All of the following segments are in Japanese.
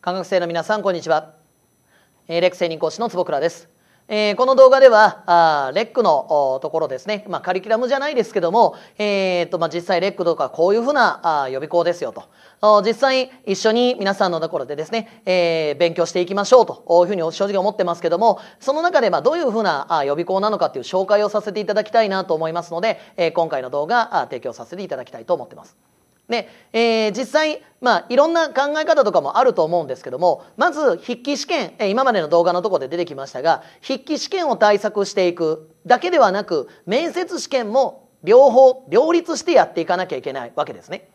科学生の皆さんこんにちは、えー、レック専講師の坪倉です、えー、この動画ではあレックのところですね、まあ、カリキュラムじゃないですけども、えーとまあ、実際レックとかこういうふうなあ予備校ですよと実際一緒に皆さんのところでですね、えー、勉強していきましょうというふうに正直思ってますけどもその中でまあどういうふうなあ予備校なのかという紹介をさせていただきたいなと思いますので、えー、今回の動画提供させていただきたいと思ってます。で、えー、実際、まあ、いろんな考え方とかもあると思うんですけども、まず筆記試験、えー、今までの動画のとこで出てきましたが、筆記試験を対策していくだけではなく、面接試験も両方、両立してやっていかなきゃいけないわけですね。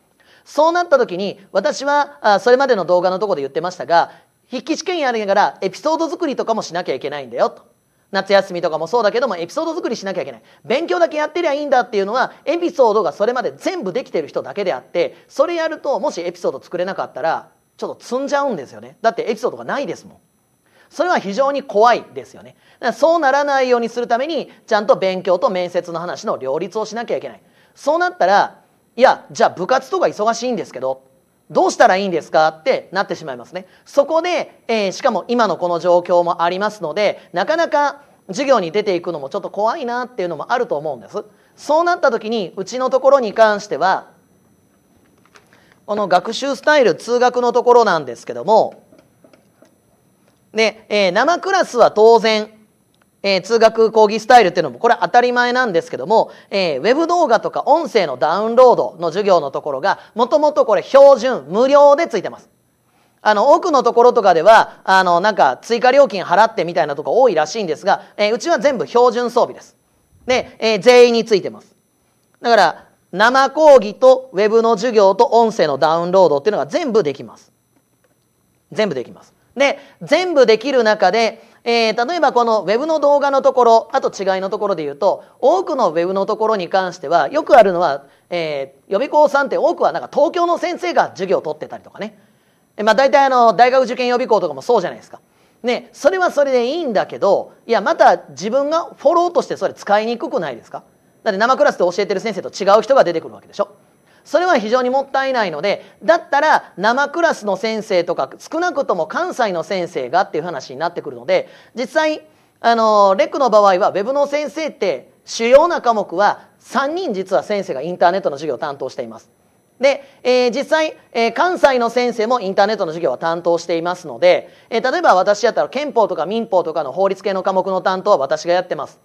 そうなった時に、私は、あそれまでの動画のとこで言ってましたが、筆記試験やりながらエピソード作りとかもしなきゃいけないんだよと。夏休みとかもそうだけどもエピソード作りしなきゃいけない勉強だけやってりゃいいんだっていうのはエピソードがそれまで全部できてる人だけであってそれやるともしエピソード作れなかったらちょっと積んじゃうんですよねだってエピソードがないですもんそれは非常に怖いですよねそうならないようにするためにちゃんと勉強と面接の話の両立をしなきゃいけないそうなったらいやじゃあ部活とか忙しいんですけどどうしたらいいんですかってなってしまいますね。そこで、えー、しかも今のこの状況もありますので、なかなか授業に出ていくのもちょっと怖いなっていうのもあると思うんです。そうなった時に、うちのところに関しては、この学習スタイル、通学のところなんですけども、で、えー、生クラスは当然えー、通学講義スタイルっていうのも、これは当たり前なんですけども、えー、ウェブ動画とか音声のダウンロードの授業のところが、もともとこれ標準、無料でついてます。あの、多くのところとかでは、あの、なんか追加料金払ってみたいなとこ多いらしいんですが、えー、うちは全部標準装備です。で、えー、全員についてます。だから、生講義とウェブの授業と音声のダウンロードっていうのが全部できます。全部できます。で、全部できる中で、えー、例えばこの Web の動画のところ、あと違いのところで言うと、多くの Web のところに関しては、よくあるのは、えー、予備校さんって多くはなんか東京の先生が授業を取ってたりとかね。まあ大体あの、大学受験予備校とかもそうじゃないですか。ね、それはそれでいいんだけど、いや、また自分がフォローとしてそれ使いにくくないですかだって生クラスで教えてる先生と違う人が出てくるわけでしょ。それは非常にもったいないのでだったら生クラスの先生とか少なくとも関西の先生がっていう話になってくるので実際あのレックの場合は web の先生って主要な科目は3人実は先生がインターネットの授業を担当しています。で、えー、実際、えー、関西の先生もインターネットの授業は担当していますので、えー、例えば私やったら憲法とか民法とかの法律系の科目の担当は私がやってます。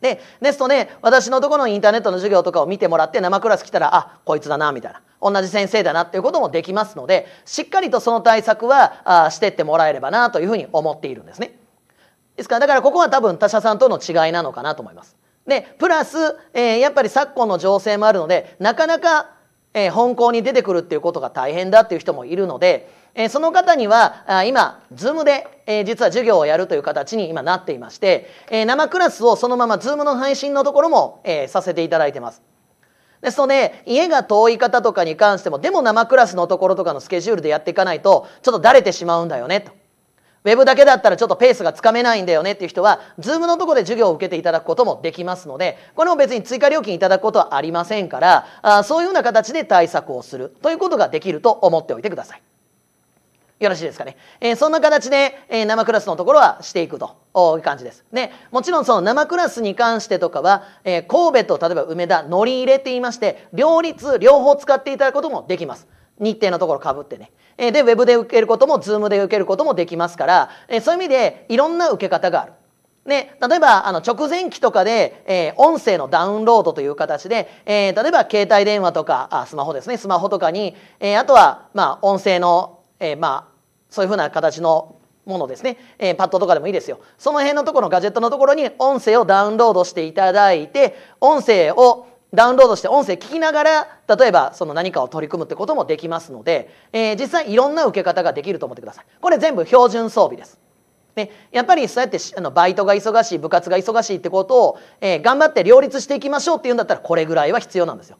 で、ですとね、私のところのインターネットの授業とかを見てもらって生クラス来たら、あ、こいつだな、みたいな。同じ先生だなっていうこともできますので、しっかりとその対策はあしてってもらえればなというふうに思っているんですね。ですから、だからここは多分他社さんとの違いなのかなと思います。で、プラス、えー、やっぱり昨今の情勢もあるので、なかなか、えー、本校に出てくるっていうことが大変だっていう人もいるので、えその方には今ズームで、え実は授業をやるという形に今なっていまして、え生クラスをそのままズームの配信のところも、えさせていただいてます。ですので家が遠い方とかに関してもでも生クラスのところとかのスケジュールでやっていかないとちょっとだれてしまうんだよねと。ウェブだけだったらちょっとペースがつかめないんだよねっていう人は、ズームのところで授業を受けていただくこともできますので、これも別に追加料金いただくことはありませんから、あそういうような形で対策をするということができると思っておいてください。よろしいですかね。えー、そんな形で、えー、生クラスのところはしていくという感じです。で、もちろんその生クラスに関してとかは、えー、神戸と例えば梅田、乗り入れていまして、両立、両方使っていただくこともできます。日程のところかぶってね。えー、で、ウェブで受けることも、ズームで受けることもできますから、えー、そういう意味でいろんな受け方がある。ね、例えば、あの、直前期とかで、えー、音声のダウンロードという形で、えー、例えば、携帯電話とか、あ、スマホですね、スマホとかに、えー、あとは、まあ、音声のえー、まそういうふうな形のものですね、えー、パッドとかでもいいですよその辺のところのガジェットのところに音声をダウンロードしていただいて音声をダウンロードして音声聞きながら例えばその何かを取り組むってこともできますので、えー、実際いろんな受け方ができると思ってくださいこれ全部標準装備ですね、やっぱりそうやってあのバイトが忙しい部活が忙しいってことを、えー、頑張って両立していきましょうっていうんだったらこれぐらいは必要なんですよ、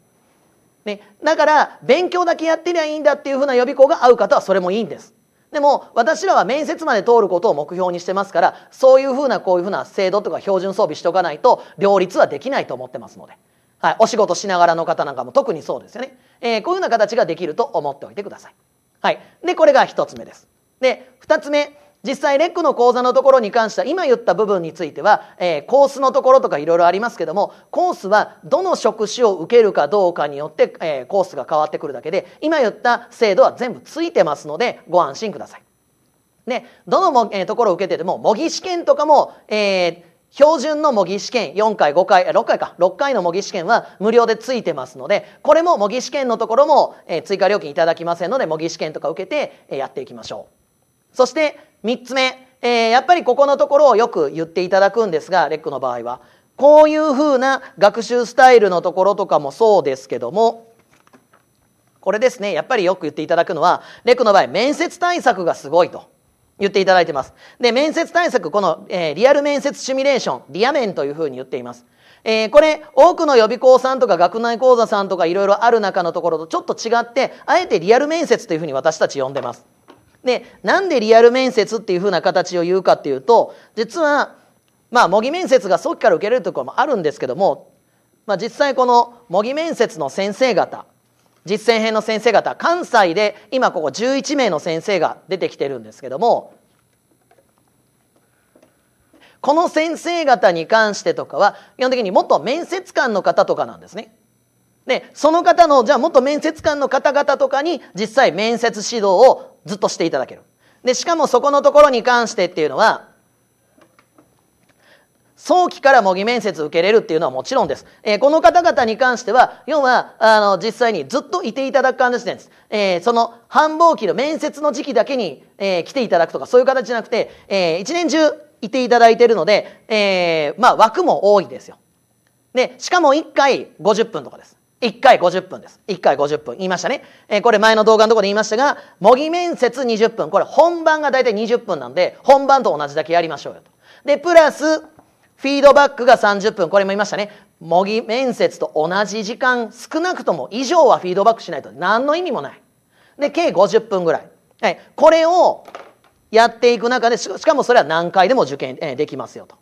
ね、だから勉強だけやってりゃいいんだっていうふうな予備校が合う方はそれもいいんですでも私らは面接まで通ることを目標にしてますからそういうふうなこういうふうな制度とか標準装備しておかないと両立はできないと思ってますので、はい、お仕事しながらの方なんかも特にそうですよね、えー、こういうような形ができると思っておいてください。はい、でこれが1つ目です。で2つ目実際レックの講座のところに関しては今言った部分については、えー、コースのところとかいろいろありますけどもコースはどの職種を受けるかどうかによって、えー、コースが変わってくるだけで今言った制度は全部ついてますのでご安心ください。でどのも、えー、ところを受けてても模擬試験とかも、えー、標準の模擬試験4回5回6回か6回の模擬試験は無料でついてますのでこれも模擬試験のところも、えー、追加料金いただきませんので模擬試験とか受けて、えー、やっていきましょうそして3つ目、えー、やっぱりここのところをよく言っていただくんですがレックの場合はこういうふうな学習スタイルのところとかもそうですけどもこれですねやっぱりよく言っていただくのはレックの場合面接対策がすごいと。言っていただいてます。で、面接対策、この、えー、リアル面接シミュレーション、リア面というふうに言っています。えー、これ、多くの予備校さんとか学内講座さんとかいろいろある中のところとちょっと違って、あえてリアル面接というふうに私たち呼んでます。で、なんでリアル面接っていうふうな形を言うかっていうと、実は、まあ、模擬面接が早期から受けれるところもあるんですけども、まあ、実際この模擬面接の先生方、実践編の先生方、関西で今ここ11名の先生が出てきてるんですけども、この先生方に関してとかは、基本的に元面接官の方とかなんですね。で、その方の、じゃあ元面接官の方々とかに実際面接指導をずっとしていただける。で、しかもそこのところに関してっていうのは、早期から模擬面接受けれるっていうのはもちろんです。えー、この方々に関しては、要は、あの、実際にずっといていただく感じです。えー、その繁忙期の面接の時期だけに、えー、来ていただくとか、そういう形じゃなくて、えー、一年中いていただいているので、えー、まあ枠も多いですよ。で、しかも1回50分とかです。1回50分です。1回50分。言いましたね。えー、これ前の動画のところで言いましたが、模擬面接20分。これ本番が大体20分なんで、本番と同じだけやりましょうよと。で、プラス、フィードバックが30分。これも言いましたね。模擬面接と同じ時間、少なくとも以上はフィードバックしないと何の意味もない。で、計50分ぐらい。はい。これをやっていく中で、しかもそれは何回でも受験、えー、できますよと。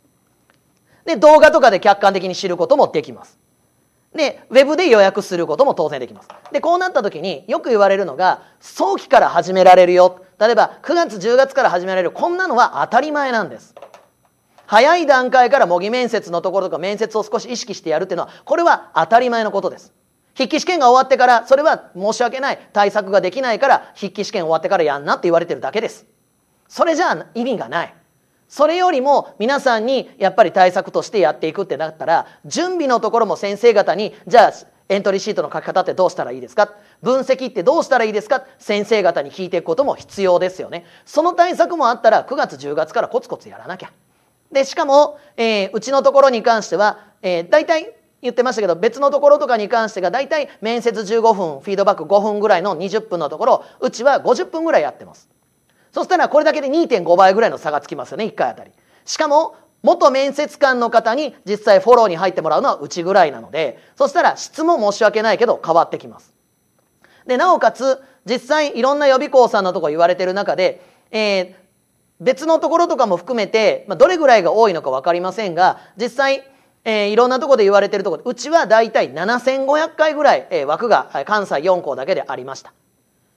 で、動画とかで客観的に知ることもできます。で、ウェブで予約することも当然できます。で、こうなった時によく言われるのが、早期から始められるよ。例えば、9月、10月から始められる。こんなのは当たり前なんです。早い段階から模擬面接のところとか面接を少し意識してやるっていうのは、これは当たり前のことです。筆記試験が終わってから、それは申し訳ない。対策ができないから、筆記試験終わってからやんなって言われてるだけです。それじゃあ意味がない。それよりも皆さんにやっぱり対策としてやっていくってなったら準備のところも先生方にじゃあエントリーシートの書き方ってどうしたらいいですか分析ってどうしたらいいですか先生方に聞いていくことも必要ですよね。その対策もあったら9月10月からコツコツやらなきゃ。でしかも、えー、うちのところに関しては、えー、大体言ってましたけど別のところとかに関してが大体面接15分フィードバック5分ぐらいの20分のところうちは50分ぐらいやってます。そしたらこれだけで2.5倍ぐらいの差がつきますよね1回あたり。しかも元面接官の方に実際フォローに入ってもらうのはうちぐらいなのでそしたら質も申し訳ないけど変わってきます。でなおかつ実際いろんな予備校さんのとこ言われてる中で、えー、別のところとかも含めて、まあ、どれぐらいが多いのか分かりませんが実際えー、いろんなとこで言われてるところうちは大体7500回ぐらい、えー、枠が関西4校だけでありました。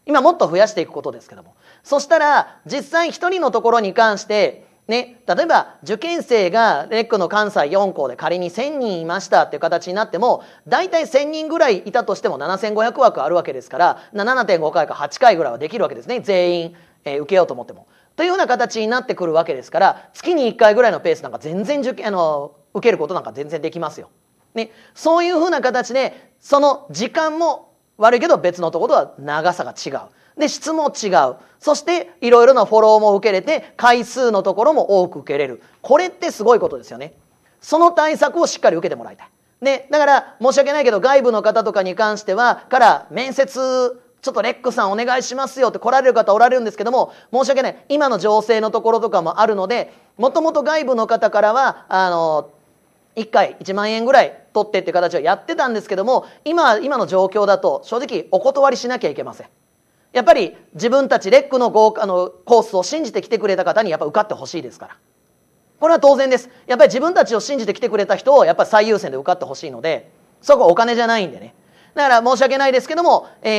今もっと増やしていくことですけどもそしたら実際一人のところに関してね、例えば受験生がレックの関西4校で仮に1,000人いましたっていう形になっても大体1,000人ぐらいいたとしても7,500枠あるわけですから7.5回か8回ぐらいはできるわけですね全員、えー、受けようと思っても。というような形になってくるわけですから月に1回ぐらいのペースなんか全然受けあの受けることなんか全然できますよ。ね、そういうふうな形でその時間も悪いけど別のとことは長さが違う。で、質も違う。そして、いろいろなフォローも受けれて、回数のところも多く受けれる。これってすごいことですよね。その対策をしっかり受けてもらいたい。ね、だから、申し訳ないけど、外部の方とかに関しては、から、面接、ちょっとレックさんお願いしますよって来られる方おられるんですけども、申し訳ない。今の情勢のところとかもあるので、もともと外部の方からは、あの、1回1万円ぐらい取ってっていう形をやってたんですけども今今の状況だと正直お断りしなきゃいけませんやっぱり自分たちレックのあのコースを信じてきてくれた方にやっぱ受かってほしいですからこれは当然ですやっぱり自分たちを信じてきてくれた人をやっぱり最優先で受かってほしいのでそこはお金じゃないんでねだから申し訳ないですけども、え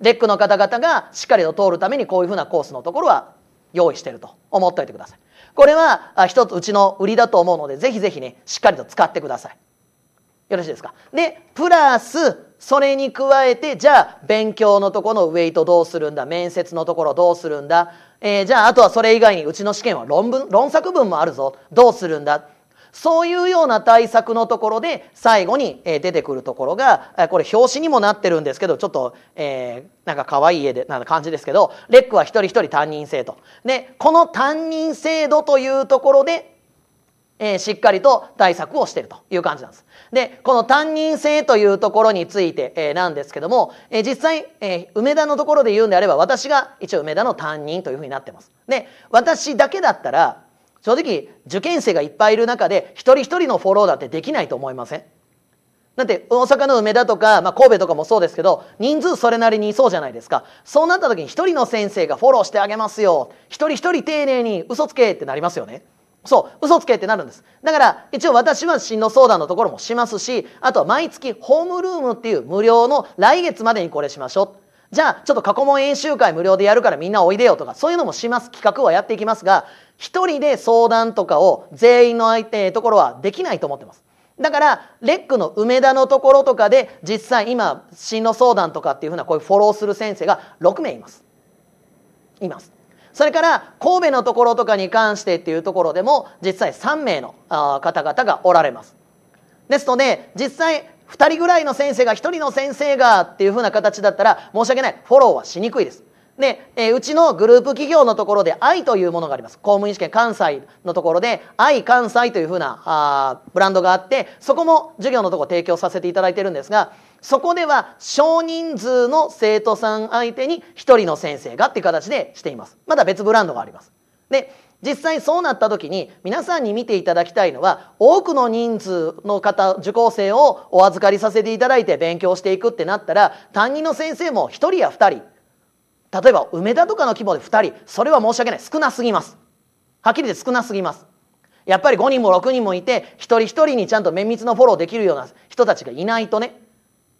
ー、レックの方々がしっかりと通るためにこういうふうなコースのところは用意してると思っておいてくださいこれは一つうちの売りだと思うので、ぜひぜひね、しっかりと使ってください。よろしいですか。で、プラス、それに加えて、じゃあ、勉強のとこのウェイトどうするんだ、面接のところどうするんだ、えー、じゃあ、あとはそれ以外にうちの試験は論文、論作文もあるぞ、どうするんだ。そういうような対策のところで最後に出てくるところがこれ表紙にもなってるんですけどちょっと、えー、なんか可愛い絵でなん感じですけどレックは一人一人担任制度でこの担任制度というところでえー、しっかりと対策をしているという感じなんです。で、この担任制というところについて、えー、なんですけども、えー、実際、えー、梅田のところで言うんであれば、私が一応梅田の担任というふうになってます。で、私だけだったら、正直、受験生がいっぱいいる中で、一人一人のフォローだってできないと思いませんだって、大阪の梅田とか、まあ、神戸とかもそうですけど、人数それなりにいそうじゃないですか。そうなった時に一人の先生がフォローしてあげますよ。一人一人丁寧に嘘つけってなりますよね。そう、嘘つけってなるんです。だから、一応私は進路相談のところもしますし、あとは毎月ホームルームっていう無料の来月までにこれしましょう。じゃあちょっと過去問演習会無料でやるからみんなおいでよとかそういうのもします企画はやっていきますが一人で相談とかを全員の相手ところはできないと思ってます。だから、レックの梅田のところとかで、実際今、進路相談とかっていうふうな、こういうフォローする先生が6名います。います。それから、神戸のところとかに関してっていうところでも、実際3名の方々がおられます。ですので、実際、2人ぐらいの先生が1人の先生がっていうふうな形だったら申し訳ないフォローはしにくいです。で、えー、うちのグループ企業のところで愛というものがあります。公務員試験関西のところで愛関西というふうなあブランドがあってそこも授業のところ提供させていただいてるんですがそこでは少人数の生徒さん相手に一人の先生がっていう形でしています。まだ別ブランドがあります。で実際そうなった時に皆さんに見ていただきたいのは多くの人数の方受講生をお預かりさせていただいて勉強していくってなったら担任の先生も1人や2人例えば梅田とかの規模で2人それは申し訳ない少なすぎますはっきり言って少なすぎますやっぱり5人も6人もいて一人一人にちゃんと綿密なフォローできるような人たちがいないとね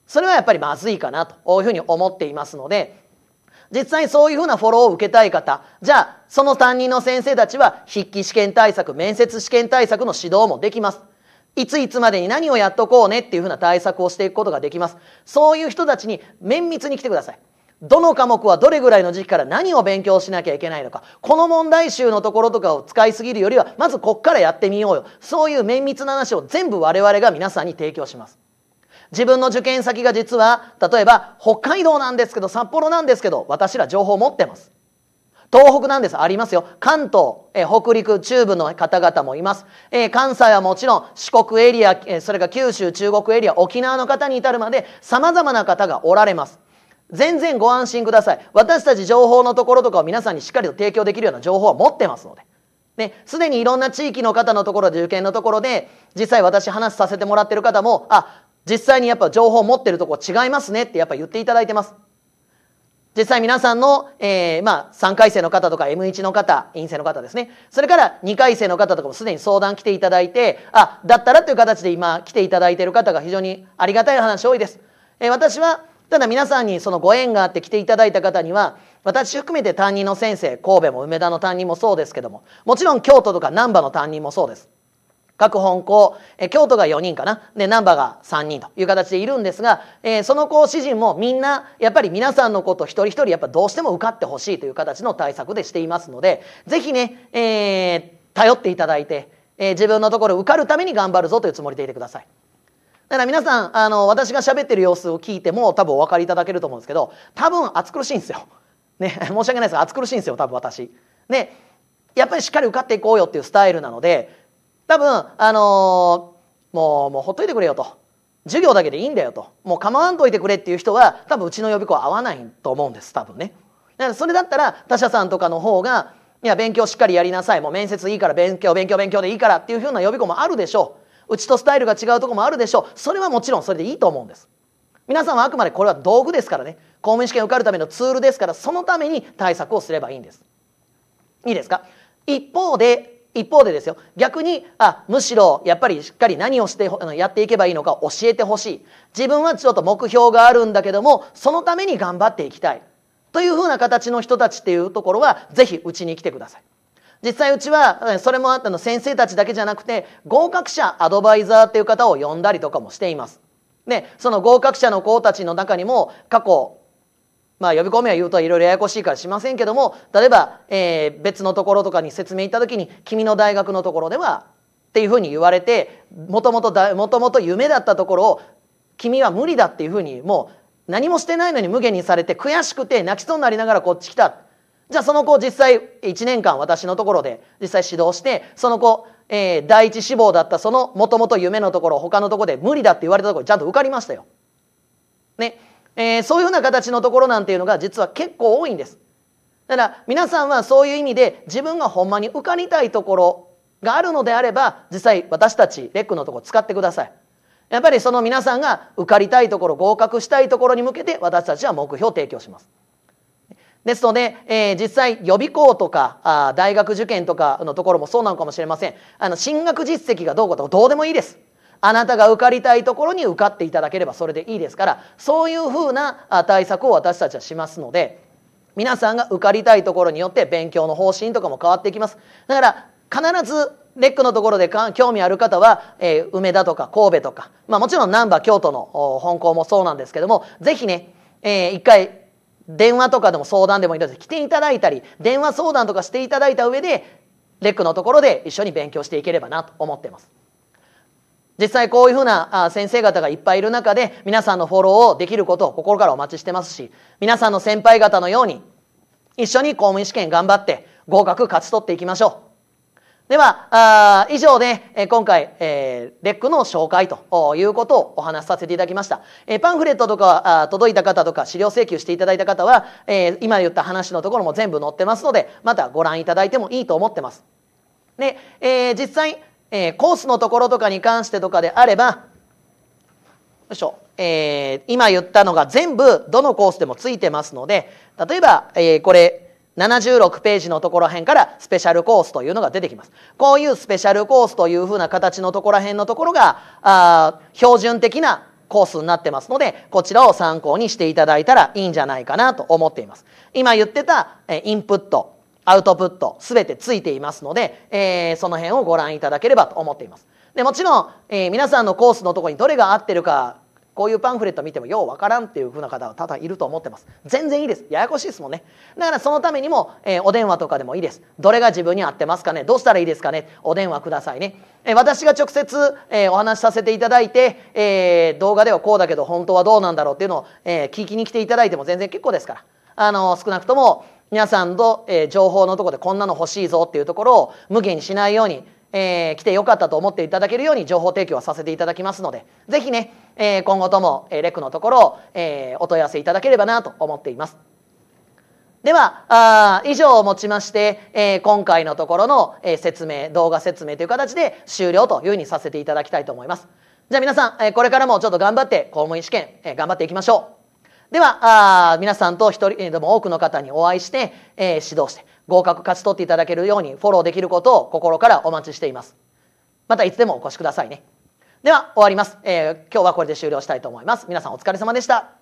それはやっぱりまずいかなというふうに思っていますので実際にそういうふうなフォローを受けたい方、じゃあ、その担任の先生たちは筆記試験対策、面接試験対策の指導もできます。いついつまでに何をやっとこうねっていうふうな対策をしていくことができます。そういう人たちに綿密に来てください。どの科目はどれぐらいの時期から何を勉強しなきゃいけないのか。この問題集のところとかを使いすぎるよりは、まずこっからやってみようよ。そういう綿密な話を全部我々が皆さんに提供します。自分の受験先が実は、例えば北海道なんですけど、札幌なんですけど、私ら情報持ってます。東北なんです。ありますよ。関東、え北陸、中部の方々もいます。え関西はもちろん四国エリア、えそれから九州、中国エリア、沖縄の方に至るまで様々な方がおられます。全然ご安心ください。私たち情報のところとかを皆さんにしっかりと提供できるような情報は持ってますので。ね、すでにいろんな地域の方のところで受験のところで、実際私話させてもらってる方も、あ、実際にやっぱ情報を持ってるとこ違いますねってやっぱ言っていただいてます。実際皆さんの、えー、まあ、3回生の方とか M1 の方、陰性の方ですね。それから2回生の方とかもすでに相談来ていただいて、あ、だったらという形で今来ていただいている方が非常にありがたい話多いです。えー、私は、ただ皆さんにそのご縁があって来ていただいた方には、私含めて担任の先生、神戸も梅田の担任もそうですけども、もちろん京都とか難波の担任もそうです。各本校、え京都が4人かな。で、難波が3人という形でいるんですが、えー、その講師陣もみんな、やっぱり皆さんのこと一人一人、やっぱどうしても受かってほしいという形の対策でしていますので、ぜひね、えー、頼っていただいて、えー、自分のところ受かるために頑張るぞというつもりでいてください。だから皆さん、あの、私が喋ってる様子を聞いても多分お分かりいただけると思うんですけど、多分暑苦しいんですよ。ね、申し訳ないですが、暑苦しいんですよ、多分私。ねやっぱりしっかり受かっていこうよっていうスタイルなので、多分、あのー、もう、もうほっといてくれよと。授業だけでいいんだよと。もう構わんといてくれっていう人は、多分うちの予備校は合わないと思うんです、多分ね。だからそれだったら、他社さんとかの方が、いや、勉強しっかりやりなさい。もう面接いいから勉強、勉強、勉強でいいからっていうふうな予備校もあるでしょう。うちとスタイルが違うとこもあるでしょう。それはもちろんそれでいいと思うんです。皆さんはあくまでこれは道具ですからね。公務員試験受かるためのツールですから、そのために対策をすればいいんです。いいですか一方で、一方でですよ逆にあむしろやっぱりしっかり何をしてあのやっていけばいいのか教えてほしい自分はちょっと目標があるんだけどもそのために頑張っていきたいというふうな形の人たちっていうところはぜひうちに来てください実際うちはそれもあったの先生たちだけじゃなくて合格者アドバイザーっていう方を呼んだりとかもしていますでその合格者の子たちの中にも過去まあ、呼び込めは言うといろいろややこしいからしませんけども例えば、えー、別のところとかに説明行った時に君の大学のところではっていうふうに言われてもともともともと夢だったところを君は無理だっていうふうにもう何もしてないのに無限にされて悔しくて泣きそうになりながらこっち来たじゃあその子を実際1年間私のところで実際指導してその子、えー、第一志望だったそのもともと夢のところ他のところで無理だって言われたところにちゃんと受かりましたよ。ね。えー、そういうふうな形のところなんていうのが実は結構多いんです。だから皆さんはそういう意味で自分がほんまに受かりたいところがあるのであれば実際私たちレックのとこ使ってください。やっぱりその皆さんが受かりたいところ合格したいところに向けて私たちは目標を提供します。ですので、えー、実際予備校とかあ大学受験とかのところもそうなのかもしれませんあの進学実績がどうことどうでもいいですあなたが受かりたいところに受かっていただければそれでいいですからそういうふうな対策を私たちはしますので皆さんが受かりたいところによって勉強の方針とかも変わっていきますだから必ずレックのところで興味ある方は、えー、梅田とか神戸とか、まあ、もちろん難波京都の本校もそうなんですけどもぜひね、えー、一回電話とかでも相談でもいいので来ていただいたり電話相談とかしていただいた上でレックのところで一緒に勉強していければなと思ってます。実際こういうふうな先生方がいっぱいいる中で皆さんのフォローをできることを心からお待ちしてますし皆さんの先輩方のように一緒に公務員試験頑張って合格勝ち取っていきましょう。では、以上で、え今回、えー、レックの紹介ということをお話しさせていただきました。えパンフレットとか届いた方とか資料請求していただいた方は、え今言った話のところも全部載ってますので、またご覧いただいてもいいと思ってます。で、えー、実際、えー、コースのところとかに関してとかであれば、よいしょ、えー、今言ったのが全部どのコースでもついてますので、例えば、えー、これ、76ページのところへんからスペシャルコースというのが出てきます。こういうスペシャルコースというふうな形のところへんのところが、あ標準的なコースになってますので、こちらを参考にしていただいたらいいんじゃないかなと思っています。今言ってた、えインプット、アウトプットすべてついていますので、えー、その辺をご覧いただければと思っています。でもちろん、えー、皆さんのコースのとこにどれが合ってるかこういうパンフレット見てもようわからんっていうふうな方は多々いると思ってます。全然いいです。ややこしいですもんね。だからそのためにも、えー、お電話とかでもいいです。どれが自分に合ってますかねどうしたらいいですかねお電話くださいね。えー、私が直接、えー、お話しさせていただいて、え動画ではこうだけど本当はどうなんだろうっていうのを、え聞きに来ていただいても全然結構ですから。あの、少なくとも、皆さんの、えー、情報のとこでこんなの欲しいぞっていうところを無限にしないように、えー、来てよかったと思っていただけるように情報提供はさせていただきますので、ぜひね、えー、今後とも、えレクのところ、えお問い合わせいただければなと思っています。では、あ以上をもちまして、え今回のところの、え説明、動画説明という形で終了というふうにさせていただきたいと思います。じゃあ皆さん、えこれからもちょっと頑張って公務員試験、え頑張っていきましょう。では、あ皆さんと一人でも多くの方にお会いして、えー、指導して、合格勝ち取っていただけるようにフォローできることを心からお待ちしています。またいつでもお越しくださいね。では、終わります。えー、今日はこれで終了したいと思います。皆さんお疲れ様でした。